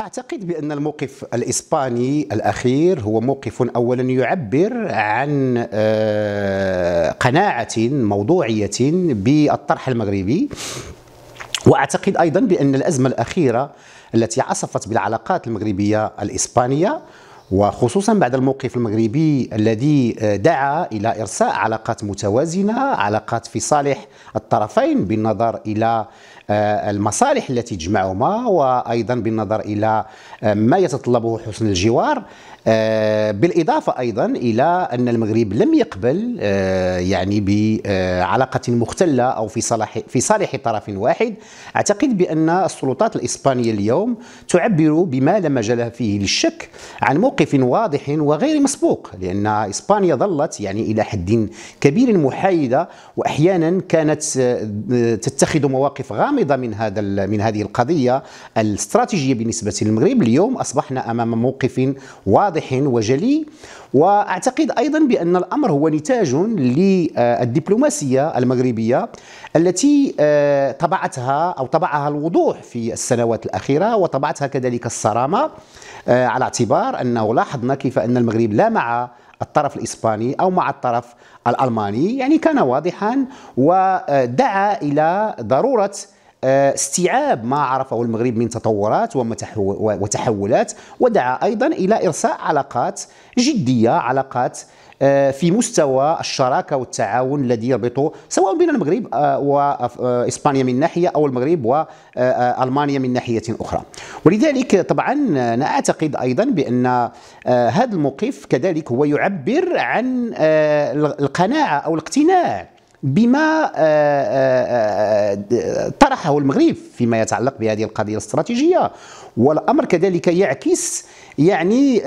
اعتقد بان الموقف الاسباني الاخير هو موقف اولا يعبر عن آه، قناعه موضوعيه بالطرح المغربي واعتقد ايضا بان الازمه الاخيره التي عصفت بالعلاقات المغربيه الاسبانيه وخصوصا بعد الموقف المغربي الذي آه، دعا الى ارساء علاقات متوازنه، علاقات في صالح الطرفين بالنظر الى آه، المصالح التي تجمعهما وايضا بالنظر الى آه، ما يتطلبه حسن الجوار، آه، بالإضافة أيضا إلى أن المغرب لم يقبل آه، يعني بعلاقة آه، مختلة أو في صالح في صالح طرف واحد أعتقد بأن السلطات الإسبانية اليوم تعبر بما لا مجال فيه للشك عن موقف واضح وغير مسبوق لأن إسبانيا ظلت يعني إلى حد كبير محايدة وأحيانا كانت تتخذ مواقف غامضة من هذا من هذه القضية الاستراتيجية بالنسبة للمغرب اليوم أصبحنا أمام موقف واضح واضح وجلي واعتقد ايضا بان الامر هو نتاج للدبلوماسيه المغربيه التي آه، طبعتها او طبعها الوضوح في السنوات الاخيره وطبعتها كذلك الصرامه آه، على اعتبار انه لاحظنا كيف ان المغرب لا مع الطرف الاسباني او مع الطرف الالماني يعني كان واضحا ودعا الى ضروره آه، استيعاب ما عرفه المغرب من تطورات وتحولات ودعا ايضا الى ارساء علاقات جديه علاقات آه، في مستوى الشراكه والتعاون الذي يربط سواء بين المغرب آه، واسبانيا من ناحيه او المغرب والمانيا من ناحيه اخرى ولذلك طبعا انا اعتقد ايضا بان هذا الموقف كذلك هو يعبر عن القناعه او الاقتناع بما آه، آه، آه، طرحه المغرب فيما يتعلق بهذه القضيه الاستراتيجيه والامر كذلك يعكس يعني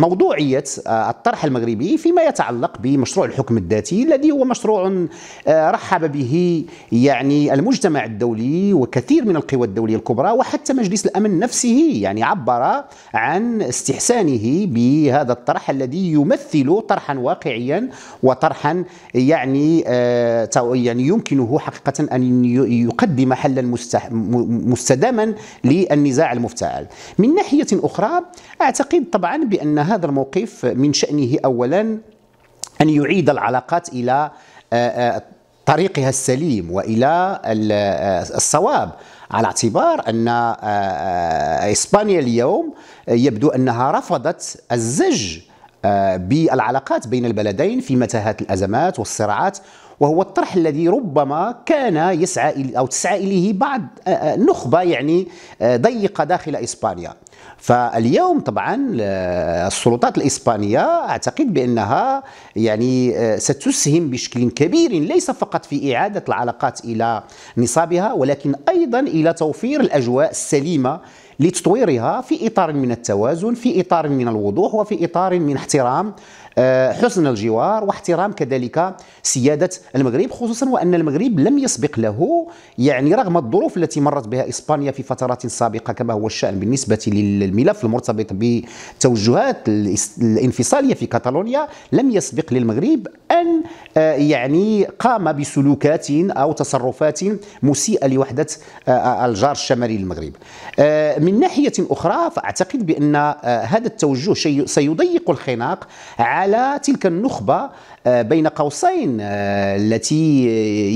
موضوعيه الطرح المغربي فيما يتعلق بمشروع الحكم الذاتي الذي هو مشروع رحب به يعني المجتمع الدولي وكثير من القوى الدوليه الكبرى وحتى مجلس الامن نفسه يعني عبر عن استحسانه بهذا الطرح الذي يمثل طرحا واقعيا وطرحا يعني آه، يعني يمكنه حقيقه ان يقدم حلا مستداما للنزاع المفتعل من ناحيه اخرى اعتقد طبعا بان هذا الموقف من شانه اولا ان يعيد العلاقات الى آه، آه، طريقها السليم والى الصواب على اعتبار ان اسبانيا اليوم يبدو انها رفضت الزج آه، بالعلاقات بين البلدين في متاهات الأزمات والصراعات وهو الطرح الذي ربما كان يسعى أو تسعى إليه بعض آه، آه، نخبة يعني ضيقة داخل إسبانيا فاليوم طبعا السلطات الإسبانية أعتقد بأنها يعني ستسهم بشكل كبير ليس فقط في إعادة العلاقات إلى نصابها ولكن أيضا إلى توفير الأجواء السليمة لتطويرها في إطار من التوازن في إطار من الوضوح وفي إطار من احترام آه، حسن الجوار واحترام كذلك سيادة المغرب خصوصا وأن المغرب لم يسبق له يعني رغم الظروف التي مرت بها إسبانيا في فترات سابقة كما هو الشأن بالنسبة للملف المرتبط بتوجهات الانفصالية في كاتالونيا لم يسبق للمغرب أن آه، يعني قام بسلوكات أو تصرفات مسيئة لوحدة آه، الجار الشمالي للمغرب من ناحية أخرى فأعتقد بأن آه، هذا التوجه سيضيق الخناق على تلك النخبة آه، بين قوسين آه، التي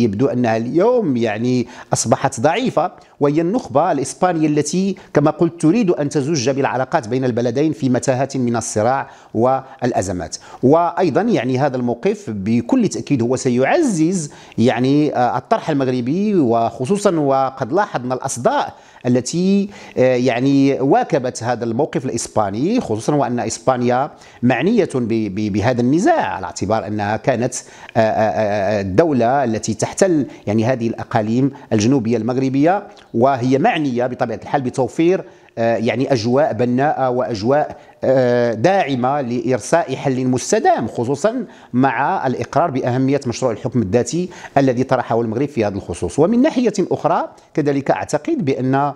يبدو أنها اليوم يعني أصبحت ضعيفة وهي النخبة الإسبانية التي كما قلت تريد أن تزج بالعلاقات بين البلدين في متاهة من الصراع والأزمات وأيضا يعني هذا الموقف بكل تأكيد هو سيعزز يعني الطرح المغربي وخصوصا وقد لاحظنا الأصداء التي آه، يعني واكبت هذا الموقف الإسباني خصوصا وأن إسبانيا معنية بهذا النزاع على اعتبار أنها كانت آه، آه، الدولة التي تحتل يعني هذه الأقاليم الجنوبية المغربية وهي معنية بطبيعة الحال بتوفير آه، يعني أجواء بناءة وأجواء آه، داعمة لإرساء حل مستدام خصوصا مع الإقرار بأهمية مشروع الحكم الذاتي الذي طرحه المغرب في هذا الخصوص ومن ناحية أخرى كذلك أعتقد بأن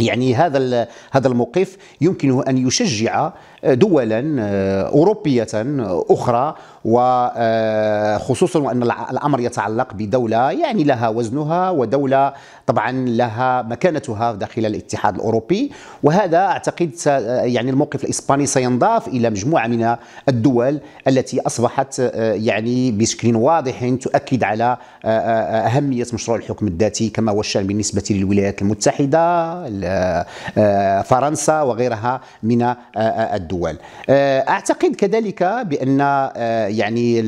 يعني هذا هذا الموقف يمكنه ان يشجع دولا آه، أوروبية أخرى وخصوصا وأن الأمر يتعلق بدولة يعني لها وزنها ودولة طبعا لها مكانتها داخل الاتحاد الأوروبي وهذا أعتقد يعني الموقف الإسباني سينضاف إلى مجموعة من الدول التي أصبحت آه، يعني بشكل واضح تؤكد على آه، أهمية مشروع الحكم الذاتي كما هو الشأن بالنسبة للولايات المتحدة فرنسا وغيرها من الدول الدول آه، اعتقد كذلك بان آه، يعني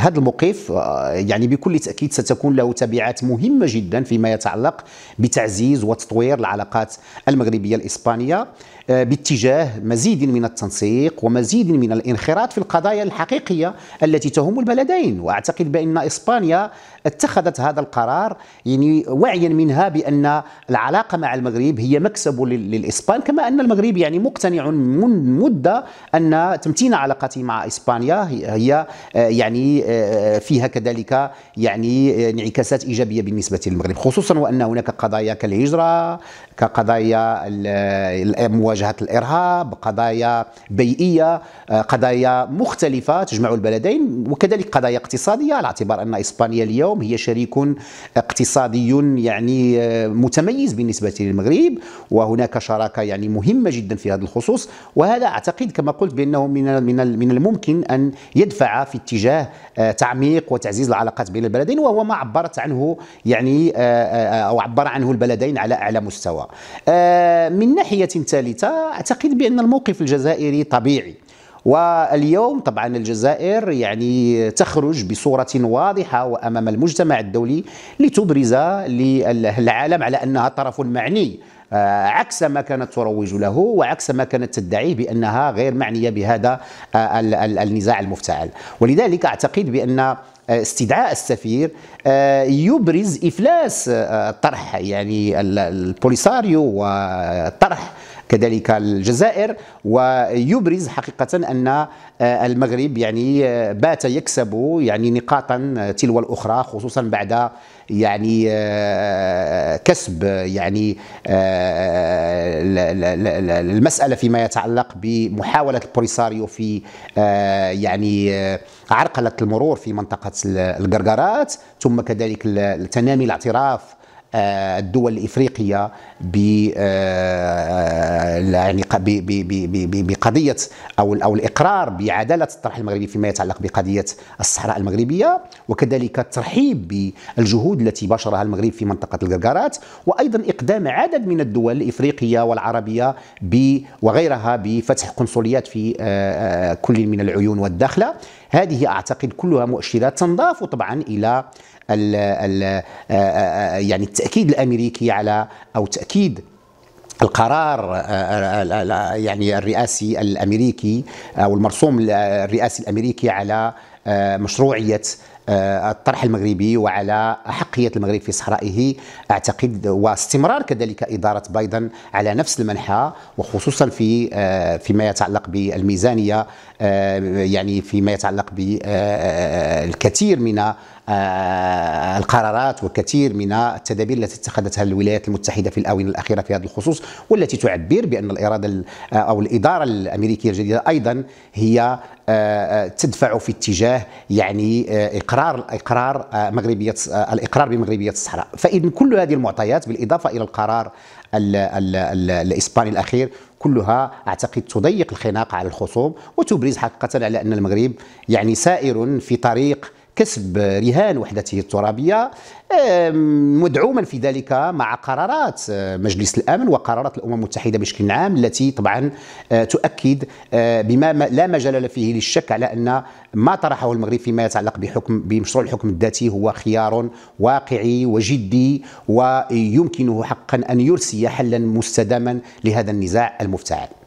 هذا الموقف آه، يعني بكل تاكيد ستكون له تبعات مهمه جدا فيما يتعلق بتعزيز وتطوير العلاقات المغربيه الاسبانيه باتجاه مزيد من التنسيق ومزيد من الانخراط في القضايا الحقيقيه التي تهم البلدين واعتقد بان اسبانيا اتخذت هذا القرار يعني وعيا منها بان العلاقه مع المغرب هي مكسب للاسبان كما ان المغرب يعني مقتنع من من مده ان تمتين علاقتي مع اسبانيا هي آه، يعني آه، فيها كذلك يعني آه، انعكاسات ايجابيه بالنسبه للمغرب خصوصا وان هناك قضايا كالهجره كقضايا مواجهه الارهاب قضايا بيئيه قضايا مختلفه تجمع البلدين وكذلك قضايا اقتصاديه على اعتبار ان اسبانيا اليوم هي شريك اقتصادي يعني متميز بالنسبه للمغرب وهناك شراكه يعني مهمه جدا في هذا الخصوص وهذا وهذا اعتقد كما قلت بانه من من من الممكن ان يدفع في اتجاه آه، تعميق وتعزيز العلاقات بين البلدين وهو ما عبرت عنه يعني آه، آه، او عبر عنه البلدين على اعلى مستوى. من ناحيه ثالثه اعتقد بان الموقف الجزائري طبيعي واليوم طبعا الجزائر يعني تخرج بصورة واضحة وأمام المجتمع الدولي لتبرز للعالم على أنها طرف معني آه، عكس ما كانت تروج له وعكس ما كانت تدعيه بأنها غير معنية بهذا آه، النزاع المفتعل ولذلك أعتقد بأن آه، استدعاء السفير يبرز افلاس الطرح يعني البوليساريو وطرح كذلك الجزائر ويبرز حقيقة أن آه، المغرب يعني آه، بات يكسب يعني نقاطا آه، تلو الأخرى خصوصا بعد يعني كسب يعني المسألة فيما يتعلق بمحاولة البوليساريو في يعني عرقلة المرور في منطقة القرقرات ثم كذلك تنامي الاعتراف الدول الإفريقية ب آه، آه، يعني بقضيه او او الاقرار بعداله الطرح المغربي فيما يتعلق بقضيه الصحراء المغربيه وكذلك الترحيب بالجهود التي باشرها المغرب في منطقه القرقارات وايضا اقدام عدد من الدول الافريقيه والعربيه وغيرها بفتح قنصليات في آه، كل من العيون والداخله هذه اعتقد كلها مؤشرات تنضاف طبعا الى ال ال يعني التاكيد الامريكي على او تأكيد بالتاكيد القرار آه، آه، يعني الرئاسي الامريكي آه، او المرسوم الرئاسي الامريكي على مشروعيه الطرح المغربي وعلى أحقية المغرب في صحرائه أعتقد واستمرار كذلك إدارة بايدن على نفس المنحى وخصوصا في فيما يتعلق بالميزانية يعني فيما يتعلق بالكثير من آه، القرارات وكثير من التدابير التي اتخذتها الولايات المتحده في الاونه الاخيره في هذا الخصوص والتي تعبر بان الاراده آه، او الاداره الامريكيه الجديده ايضا هي آه، تدفع في اتجاه يعني اقرار اقرار مغربيه الاقرار بمغربيه الصحراء فاذا كل هذه المعطيات بالاضافه الى القرار الاسباني الاخير كلها اعتقد تضيق الخناق على الخصوم وتبرز حقيقه على ان المغرب يعني سائر في طريق كسب رهان وحدته الترابية مدعوما في ذلك مع قرارات آه، مجلس الامن وقرارات الامم المتحده بشكل عام التي طبعا آه، تؤكد آه، بما لا مجال فيه للشك على ان ما طرحه المغرب فيما يتعلق بحكم بمشروع الحكم الذاتي هو خيار واقعي وجدي ويمكنه حقا ان يرسي حلا مستداما لهذا النزاع المفتعل